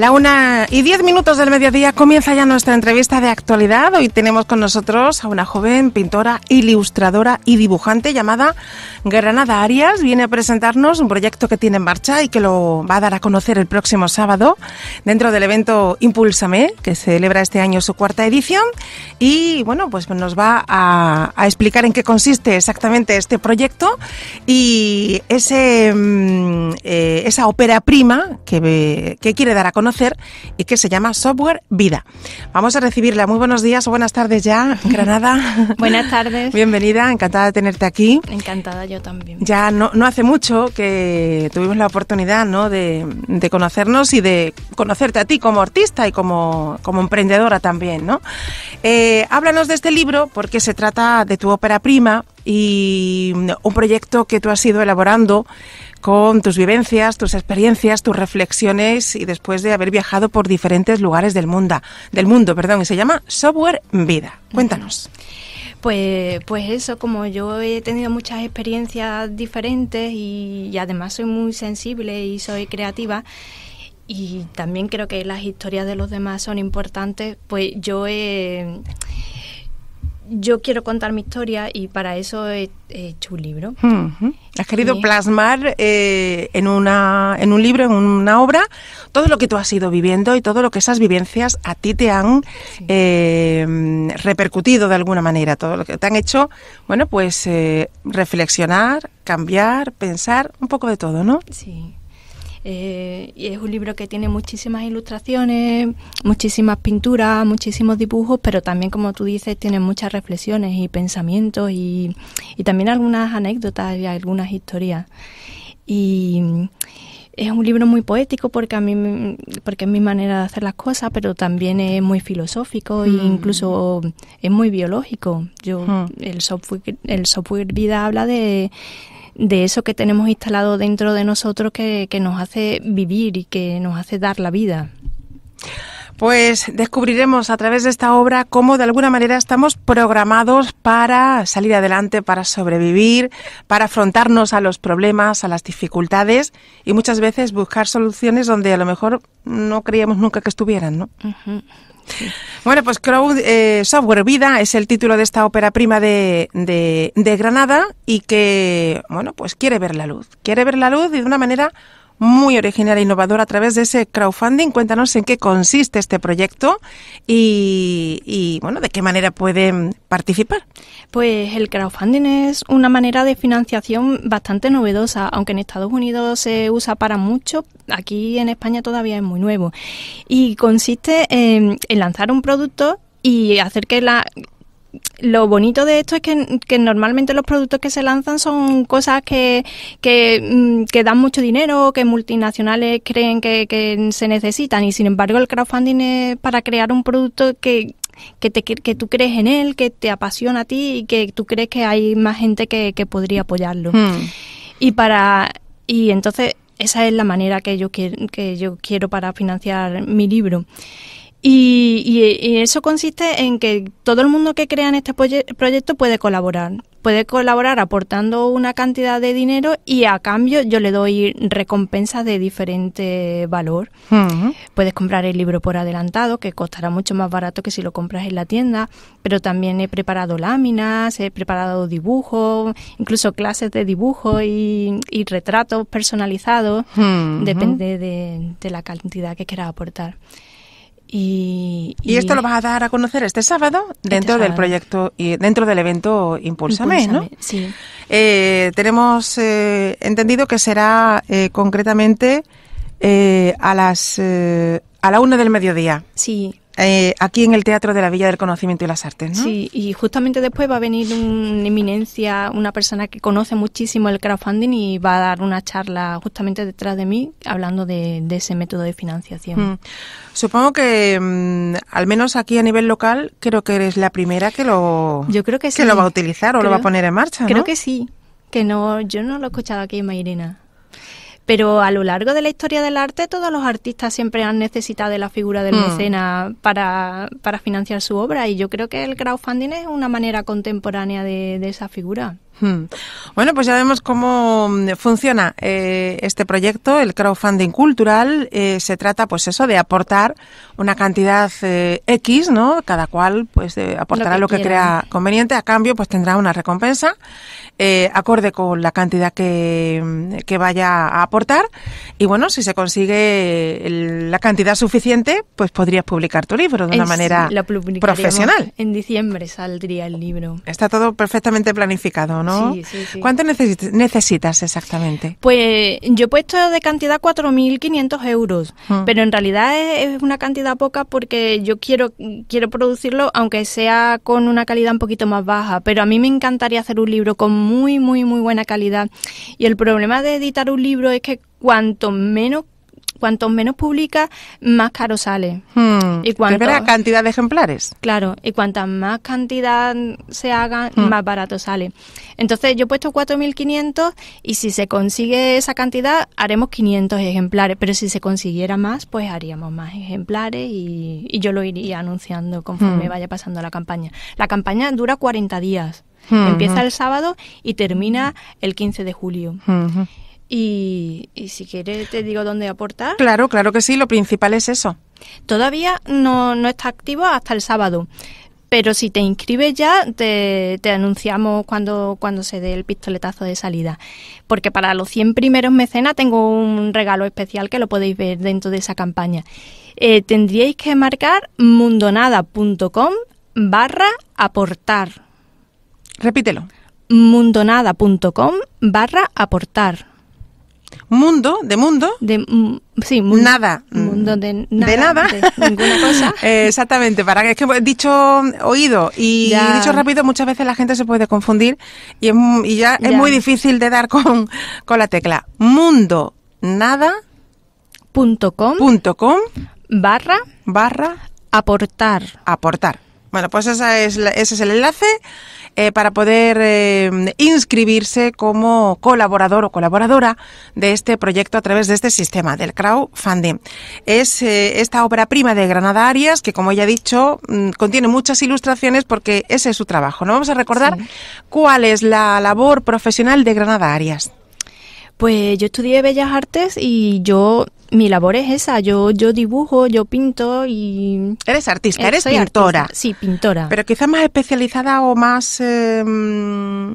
La una y diez minutos del mediodía comienza ya nuestra entrevista de actualidad. Hoy tenemos con nosotros a una joven pintora, ilustradora y dibujante llamada Granada Arias. Viene a presentarnos un proyecto que tiene en marcha y que lo va a dar a conocer el próximo sábado dentro del evento Impulsame, que celebra este año su cuarta edición. Y bueno, pues nos va a, explicar en qué consiste exactamente este proyecto y ese, mm, eh, esa ópera prima que quiere dar a conocer y que se llama Software Vida. Vamos a recibirla. Muy buenos días o buenas tardes ya, Granada. buenas tardes. Bienvenida, encantada de tenerte aquí. Encantada yo también. Ya no, hace mucho que tuvimos la oportunidad de, conocernos y de conocerte a ti como artista y como, emprendedora también. ¿no? Eh, háblanos de este libro porque se trata de tu ópera prima y un proyecto que tú has ido elaborando con tus vivencias, tus experiencias, tus reflexiones y después de haber viajado por diferentes lugares del mundo, del mundo, perdón, y se llama Software Vida. Cuéntanos. Pues, pues eso, como yo he tenido muchas experiencias diferentes y además soy muy sensible y soy creativa, y también creo que las historias de los demás son importantes, pues yo he, yo quiero contar mi historia y para eso he, hecho un libro. Has querido plasmar eh, en, una, en un libro, en una obra, todo lo que tú has ido viviendo y todo lo que esas vivencias a ti te han em, repercutido de alguna manera, todo lo que te han hecho, bueno, pues eh, reflexionar, cambiar, pensar, un poco de todo, ¿no? Sí. Eh, y es un libro que tiene muchísimas ilustraciones, muchísimas pinturas, muchísimos dibujos, pero también, como tú dices, tiene muchas reflexiones y pensamientos y, también algunas anécdotas y algunas historias. Y es un libro muy poético porque a mí porque es mi manera de hacer las cosas pero también es muy filosófico e mm. incluso es muy biológico yo ah. el software el software vida habla de de eso que tenemos instalado dentro de nosotros que, que nos hace vivir y que nos hace dar la vida. Pues descubriremos a través de esta obra cómo de alguna manera estamos programados para salir adelante, para sobrevivir, para afrontarnos a los problemas, a las dificultades y muchas veces buscar soluciones donde a lo mejor no creíamos nunca que estuvieran, ¿no? Bueno, pues Crowd eh, Software Vida es el título de esta ópera prima de, Granada y que, bueno, pues quiere ver la luz. Quiere ver la luz y de una manera muy original e innovador a través de ese crowdfunding. Cuéntanos en qué consiste este proyecto y, bueno, de qué manera pueden participar. Pues el crowdfunding es una manera de financiación bastante novedosa, aunque en Estados Unidos se usa para mucho, aquí en España todavía es muy nuevo. Y consiste en lanzar un producto y hacer que la lo bonito de esto es que, normalmente los productos que se lanzan son cosas que, que, mm, dan mucho dinero, que multinacionales creen que, se necesitan y sin embargo el crowdfunding es para crear un producto que, que, te, que tú crees en él, que te apasiona a ti y que tú crees que hay más gente que, podría apoyarlo. Hmm. Y para y entonces esa es la manera que yo, que yo quiero para financiar mi libro. Y, eso consiste en que todo el mundo que crea en este proyecto puede colaborar. Puede colaborar aportando una cantidad de dinero y a cambio yo le doy recompensas de diferente valor. Puedes comprar el libro por adelantado, que costará mucho más barato que si lo compras en la tienda, pero también he preparado láminas, he preparado dibujos, incluso clases de dibujo y, retratos personalizados, depende de, de la cantidad que quieras aportar. Y, esto lo vas a dar a conocer este sábado este dentro del proyecto y dentro del evento Impulsame, ¿no? Sí. Eh, tenemos eh, entendido que será eh, concretamente eh, a las a la una del mediodía. Sí. Eh, aquí en el Teatro de la Villa del Conocimiento y las Artes, ¿no? Sí, y justamente después va a venir una eminencia, una persona que conoce muchísimo el crowdfunding y va a dar una charla justamente detrás de mí hablando de, ese método de financiación. Mm. Supongo que, mm, al menos aquí a nivel local, creo que eres la primera que lo, que, lo va a utilizar o lo va a poner en marcha, Creo que sí, que no, yo no lo he escuchado aquí en Mairena pero a lo largo de la historia del arte todos los artistas siempre han necesitado de la figura del la hmm. mecenas para, para, financiar su obra y yo creo que el crowdfunding es una manera contemporánea de esa figura. Hmm. Bueno, pues ya vemos cómo mm, funciona eh, este proyecto, el crowdfunding cultural. Eh, se trata, pues eso, de aportar una cantidad eh, X, ¿no? Cada cual, pues, aportará lo que, crea conveniente. A cambio, pues tendrá una recompensa acorde con la cantidad mm, que, vaya a aportar. Y bueno, si se consigue la cantidad suficiente, pues podrías publicar tu libro de una manera profesional. En diciembre saldría el libro. Está todo perfectamente planificado, ¿no? ¿Cuánto necesitas exactamente? Pues yo he puesto de cantidad 4.500 euros, ah. pero en realidad es, una cantidad poca porque yo quiero, quiero producirlo, aunque sea con una calidad un poquito más baja, pero a mí me encantaría hacer un libro con muy, muy, muy buena calidad. Y el problema de editar un libro es que cuanto menos cuanto menos publica, más caro sale. Hmm. Y cuánta cantidad de ejemplares? Claro, y cuanta más cantidad se haga, hmm. más barato sale. Entonces yo he puesto 4.500 y si se consigue esa cantidad, haremos 500 ejemplares, pero si se consiguiera más, pues haríamos más ejemplares y, yo lo iría anunciando conforme hmm. vaya pasando la campaña. La campaña dura 40 días. Empieza el sábado y termina el 15 de julio. Y, si quieres te digo dónde aportar. Claro, claro que sí, lo principal es eso. Todavía no, está activo hasta el sábado, pero si te inscribes ya te, anunciamos cuando, se dé el pistoletazo de salida. Porque para los 100 primeros mecenas tengo un regalo especial que lo podéis ver dentro de esa campaña. Eh, tendríais que marcar mundonada.com barra aportar. Repítelo. mundonada.com barra aportar mundo, de mundo. De, sí, nada. Mundo de nada. exactamente, para que es que he dicho oído y dicho rápido, muchas veces la gente se puede confundir y, es, ya, es muy difícil de dar con, con la tecla. Mundo, nada. Punto com, barra barra aportar aportar bueno, pues esa ese es el enlace eh, para poder eh, inscribirse como colaborador o colaboradora de este proyecto a través de este sistema del crowdfunding. Es eh, esta obra prima de Granada Arias que, como ya he dicho, mm, contiene muchas ilustraciones porque ese es su trabajo. No vamos a recordar cuál es la labor profesional de Granada Arias. Pues yo estudié Bellas Artes y yo mi labor es esa, yo, yo dibujo, yo pinto y... Eres artista, eres pintora. Sí, pintora. Pero quizás más especializada o más... Em,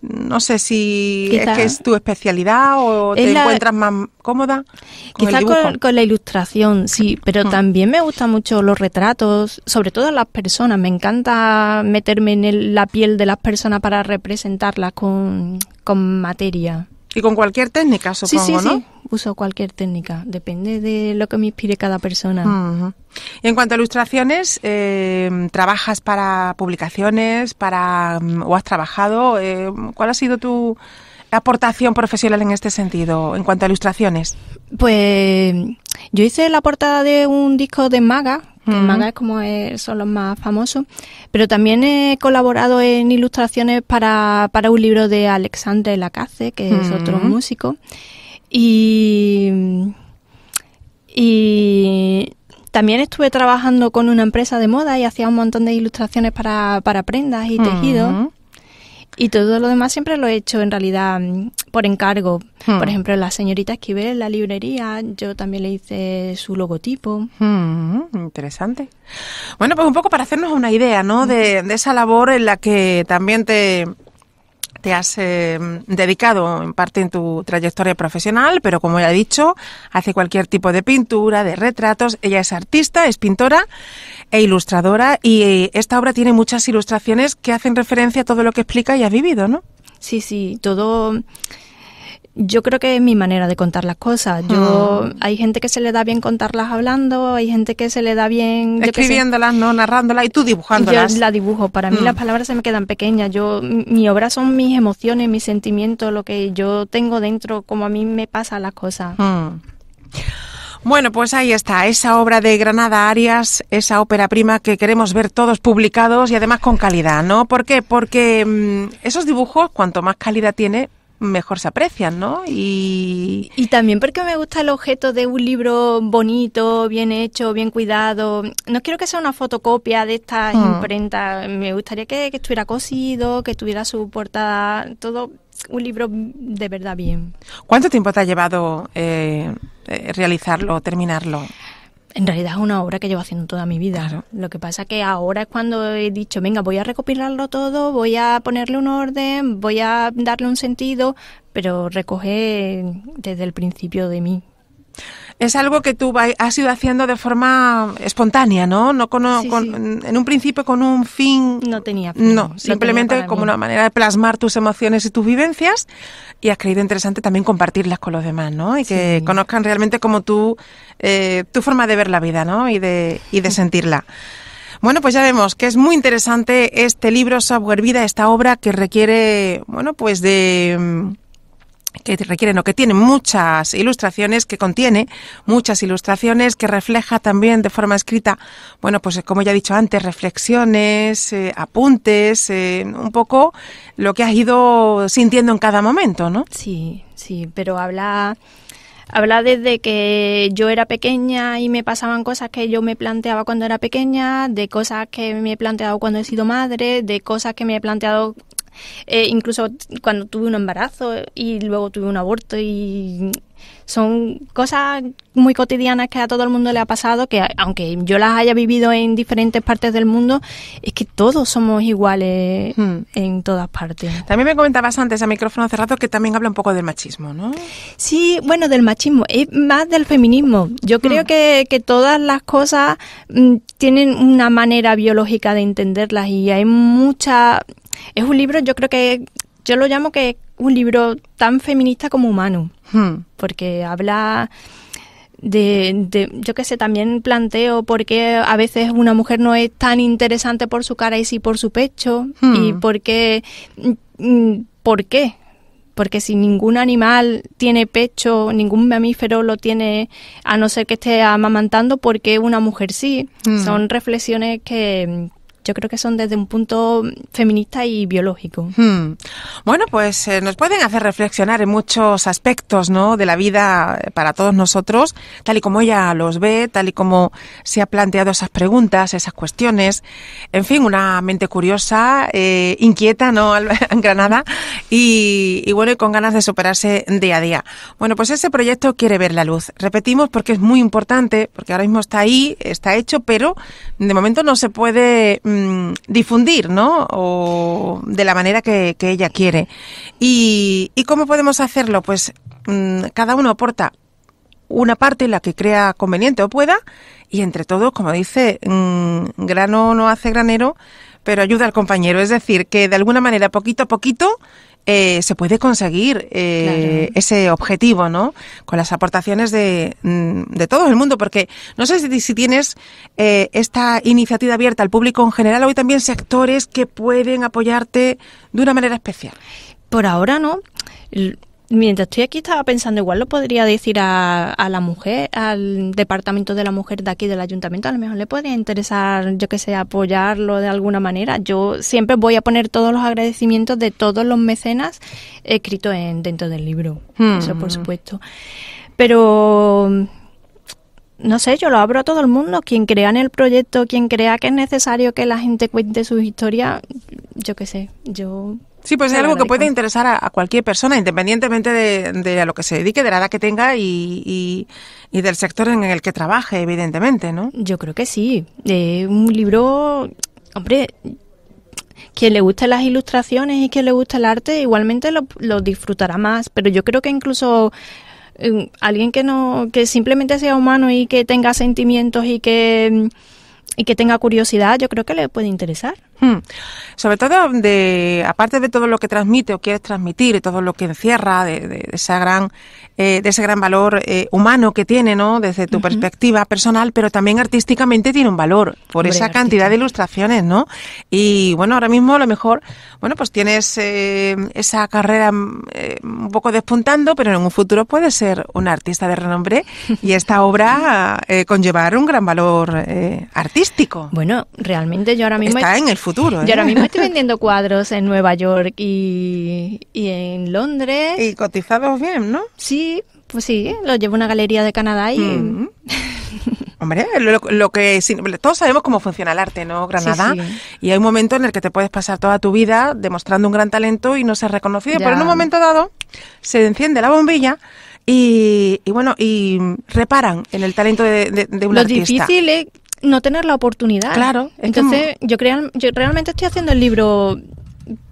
no sé si es que es tu especialidad o te encuentras más cómoda. Con quizás con, la ilustración, sí, mm. pero mm. también me gustan mucho los retratos, sobre todo las personas. Me encanta meterme en la piel de las personas para representarlas con materia. Y con cualquier técnica, supongo, sí, sí, Sí, uso cualquier técnica, depende de lo que me inspire cada persona. Y En cuanto a ilustraciones, eh, ¿trabajas para publicaciones para mm, o has trabajado? Eh, ¿Cuál ha sido tu, aportación profesional en este sentido, en cuanto a ilustraciones? Pues yo hice la portada de un disco de Maga, que Maga es como es, son los más famosos, pero también he colaborado en ilustraciones para, un libro de Alexandre Lacaze, que es otro músico, y, y también estuve trabajando con una empresa de moda y hacía un montón de ilustraciones para, para prendas y tejidos. Y todo lo demás siempre lo he hecho en realidad mm, por encargo. Hmm. Por ejemplo, la señorita Esquivel la librería, yo también le hice su logotipo. Hmm, interesante. Bueno, pues un poco para hacernos una idea, ¿no? de esa labor en la que también te, te has eh, dedicado en parte en tu trayectoria profesional, pero como ya he dicho, hace cualquier tipo de pintura, de retratos. Ella es artista, es pintora e ilustradora y eh, esta obra tiene muchas ilustraciones que hacen referencia a todo lo que explica y ha vivido, ¿no? Sí, sí, todo yo creo que es mi manera de contar las cosas. Yo, mm. hay gente que se le da bien contarlas hablando, hay gente que se le da bien escribiéndolas, no narrándolas y tú dibujándolas. Yo la dibujo. Para mí mm. las palabras se me quedan pequeñas. Yo, mi obra son mis emociones, mis sentimientos, lo que yo tengo dentro, como a mí me pasa las cosas. Mm. Bueno, pues ahí está, esa obra de Granada Arias, esa ópera prima que queremos ver todos publicados y además con calidad, ¿no? ¿Por qué? Porque esos dibujos, cuanto más calidad tiene, mejor se aprecian, ¿no? Y... también porque me gusta el objeto de un libro bonito, bien hecho, bien cuidado. No quiero que sea una fotocopia de esta mm. imprenta. Me gustaría que, estuviera cosido, que estuviera su portada, todo un libro de verdad bien. ¿Cuánto tiempo te ha llevado eh, eh, realizarlo, terminarlo? en realidad es una obra que llevo haciendo toda mi vida. Lo que pasa que ahora es cuando he dicho, venga, voy a recopilarlo todo, voy a ponerle un orden, voy a darle un sentido, pero recoge desde el principio de mí es algo que tú has ido haciendo de forma espontánea, ¿no? no con, con, En un principio con un fin. No tenía. Fin, no, simplemente como una manera de plasmar tus emociones y tus vivencias y has creído interesante también compartirlas con los demás, ¿no? Y que conozcan realmente como tú, eh, tu forma de ver la vida, ¿no? Y de, y de sentirla. Bueno, pues ya vemos que es muy interesante este libro Software Vida, esta obra que requiere, bueno, pues de mm, que requieren o que tiene muchas ilustraciones, que contiene muchas ilustraciones, que refleja también de forma escrita, bueno, pues como ya he dicho antes, reflexiones, eh, apuntes, eh, un poco lo que has ido sintiendo en cada momento, ¿no? Sí, sí, pero habla... Habla desde que yo era pequeña y me pasaban cosas que yo me planteaba cuando era pequeña, de cosas que me he planteado cuando he sido madre, de cosas que me he planteado eh, incluso cuando tuve un embarazo y luego tuve un aborto y son cosas muy cotidianas que a todo el mundo le ha pasado, que aunque yo las haya vivido en diferentes partes del mundo, es que todos somos iguales hmm. en todas partes. También me comentabas antes a micrófono cerrado que también habla un poco del machismo, ¿no? Sí, bueno, del machismo, es más del feminismo. Yo creo hmm. que, todas las cosas mm, tienen una manera biológica de entenderlas y hay mucha es un libro, yo creo que yo lo llamo que un libro tan feminista como humano, hmm. porque habla de, yo qué sé, también planteo por qué a veces una mujer no es tan interesante por su cara y sí por su pecho, y hmm. por qué, mm, mm, por qué, porque si ningún animal tiene pecho, ningún mamífero lo tiene, a no ser que esté amamantando, porque una mujer sí? Hmm. Son reflexiones que, yo creo que son desde un punto feminista y biológico. Hmm. Bueno, pues eh, nos pueden hacer reflexionar en muchos aspectos ¿no? de la vida eh, para todos nosotros, tal y como ella los ve, tal y como se ha planteado esas preguntas, esas cuestiones. En fin, una mente curiosa, eh, inquieta, ¿no? en Granada, y, y bueno, y con ganas de superarse día a día. Bueno, pues ese proyecto quiere ver la luz. Repetimos porque es muy importante, porque ahora mismo está ahí, está hecho, pero de momento no se puede mm, Mm, difundir, ¿no? O de la manera que, ella quiere. Y, cómo podemos hacerlo? Pues mm, cada uno aporta una parte en la que crea conveniente o pueda y entre todos, como dice, mm, grano no hace granero, pero ayuda al compañero. Es decir, que de alguna manera, poquito a poquito, eh, se puede conseguir eh, ese objetivo, ¿no? Con las aportaciones mm, de, todo el mundo, porque no sé si, si tienes eh, esta iniciativa abierta al público en general o hay también sectores que pueden apoyarte de una manera especial. Por ahora no mientras estoy aquí estaba pensando, igual lo podría decir a, la mujer, al departamento de la mujer de aquí del ayuntamiento, a lo mejor le podría interesar, yo que sé, apoyarlo de alguna manera. Yo siempre voy a poner todos los agradecimientos de todos los mecenas escritos dentro del libro, hmm. eso por supuesto. Pero no sé, yo lo abro a todo el mundo. Quien crea en el proyecto, quien crea que es necesario que la gente cuente su historia, yo qué sé, yo Sí, pues es algo que puede interesar a, cualquier persona, independientemente de, a lo que se dedique, de la edad que tenga y, del sector en el que trabaje, evidentemente, ¿no? Yo creo que sí. Eh, un libro, hombre, quien le gusten las ilustraciones y quien le guste el arte, igualmente lo, disfrutará más. Pero yo creo que incluso mm, alguien que no, que simplemente sea humano y que tenga sentimientos y que mm, tenga curiosidad, yo creo que le puede interesar. Hmm. Sobre todo, de, aparte de todo lo que transmite o quieres transmitir y todo lo que encierra de, esa gran, eh, de ese gran valor eh, humano que tiene, ¿no? Desde tu perspectiva personal, pero también artísticamente tiene un valor por esa cantidad de ilustraciones, ¿no? Y bueno, ahora mismo a lo mejor, bueno, pues tienes eh, esa carrera mm, un poco despuntando, pero en un futuro puedes ser un artista de renombre y esta obra conllevar un gran valor artístico. Bueno, realmente yo ahora mismo futuro. Yo ahora ¿eh? mismo estoy vendiendo cuadros en Nueva York y, y en Londres. Y cotizados bien, ¿no? Sí, pues sí, lo llevo a una galería de Canadá y... Mm. Hombre, lo, que todos sabemos cómo funciona el arte, ¿no, Granada? Y hay un momento en el que te puedes pasar toda tu vida demostrando un gran talento y no ser reconocido, pero en un momento dado se enciende la bombilla y, bueno, y reparan en el talento de, de un artista. Lo difícil es no tener la oportunidad. Claro. Entonces, yo, creo, yo realmente estoy haciendo el libro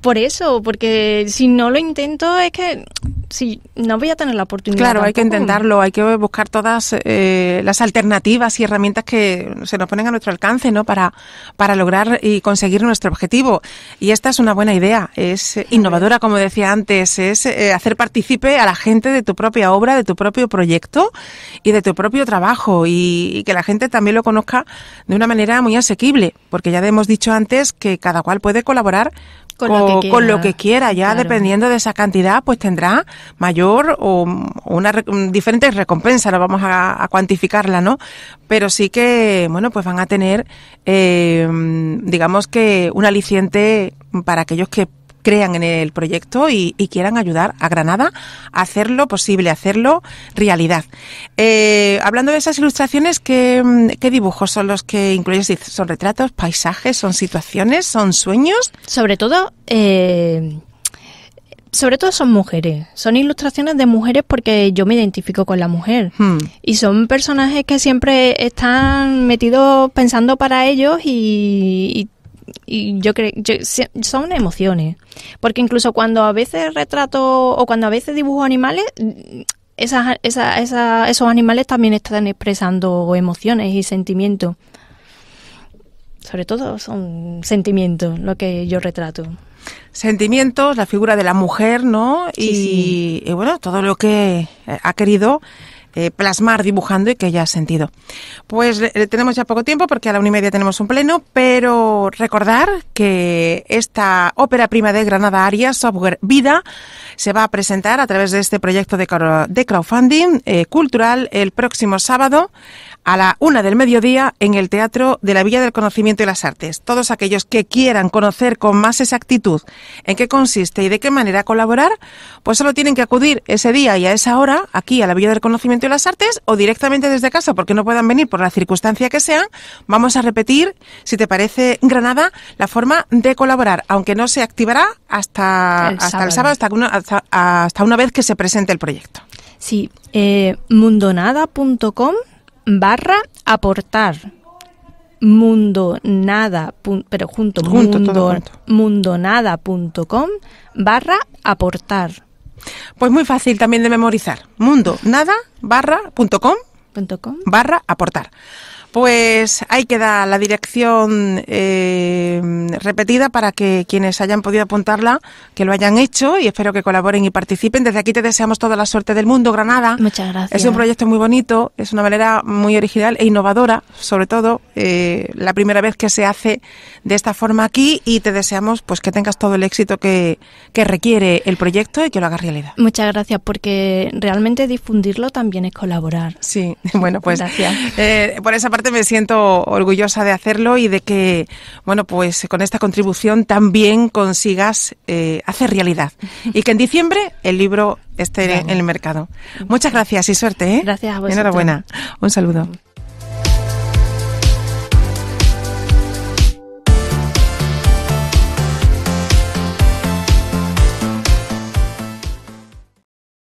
por eso, porque si no lo intento es que si no voy a tener la oportunidad. Claro, hay que intentarlo, hay que buscar todas eh, las alternativas y herramientas que se nos ponen a nuestro alcance, ¿no? Para, para lograr y conseguir nuestro objetivo. Y esta es una buena idea, es innovadora, como decía antes, es eh, hacer partícipe a la gente de tu propia obra, de tu propio proyecto y de tu propio trabajo y, y que la gente también lo conozca de una manera muy asequible, porque ya hemos dicho antes que cada cual puede colaborar con, lo, que quiera. Ya dependiendo de esa cantidad, pues tendrá mayor o una diferente recompensas, no vamos a, cuantificarla, ¿no? Pero sí que, bueno, pues van a tener, eh, digamos que un aliciente para aquellos que crean en el proyecto y, quieran ayudar a Granada a hacerlo posible, a hacerlo realidad. Eh, hablando de esas ilustraciones, ¿qué, dibujos son los que incluyes? ¿Son retratos, paisajes, son situaciones, son sueños? Sobre todo... Eh, sobre todo son mujeres. Son ilustraciones de mujeres porque yo me identifico con la mujer. Hmm. Y son personajes que siempre están metidos pensando para ellos y y yo creo son emociones porque incluso cuando a veces retrato o cuando a veces dibujo animales mm, esos animales también están expresando emociones y sentimientos sobre todo son sentimientos lo que yo retrato sentimientos la figura de la mujer no y bueno todo lo que eh, ha querido eh, plasmar dibujando y que haya sentido. Pues tenemos ya poco tiempo porque a la una y media tenemos un pleno, pero recordar que esta ópera prima de Granada Arias, Software Vida, se va a presentar a través de este proyecto de, crowdfunding eh, cultural el próximo sábado a la una del mediodía en el Teatro de la Villa del Conocimiento y las Artes. Todos aquellos que quieran conocer con más exactitud en qué consiste y de qué manera colaborar, pues solo tienen que acudir ese día y a esa hora aquí a la Villa del Conocimiento las Artes o directamente desde casa, porque no puedan venir por la circunstancia que sea, vamos a repetir, si te parece, Granada, la forma de colaborar, aunque no se activará hasta el hasta sábado, el sábado hasta, una, hasta, una vez que se presente el proyecto. Sí, eh, mundonada.com barra aportar mundo nada pero junto, mundonada.com barra aportar pues muy fácil también de memorizar. Mundo nada barra punto com, barra aportar. Pues ahí queda la dirección eh, repetida para que quienes hayan podido apuntarla, que lo hayan hecho y espero que colaboren y participen. Desde aquí te deseamos toda la suerte del mundo, Granada. Muchas gracias. Es un proyecto muy bonito, es una manera muy original e innovadora, sobre todo eh, la primera vez que se hace de esta forma aquí y te deseamos pues que tengas todo el éxito que, requiere el proyecto y que lo hagas realidad. Muchas gracias, porque realmente difundirlo también es colaborar. Sí, bueno, pues gracias. Eh, por esa parte me siento orgullosa de hacerlo y de que, bueno, pues con esta contribución también consigas eh, hacer realidad. Y que en diciembre el libro esté en el mercado. Muchas gracias y suerte. ¿eh? Gracias a vosotros. Enhorabuena. Un saludo.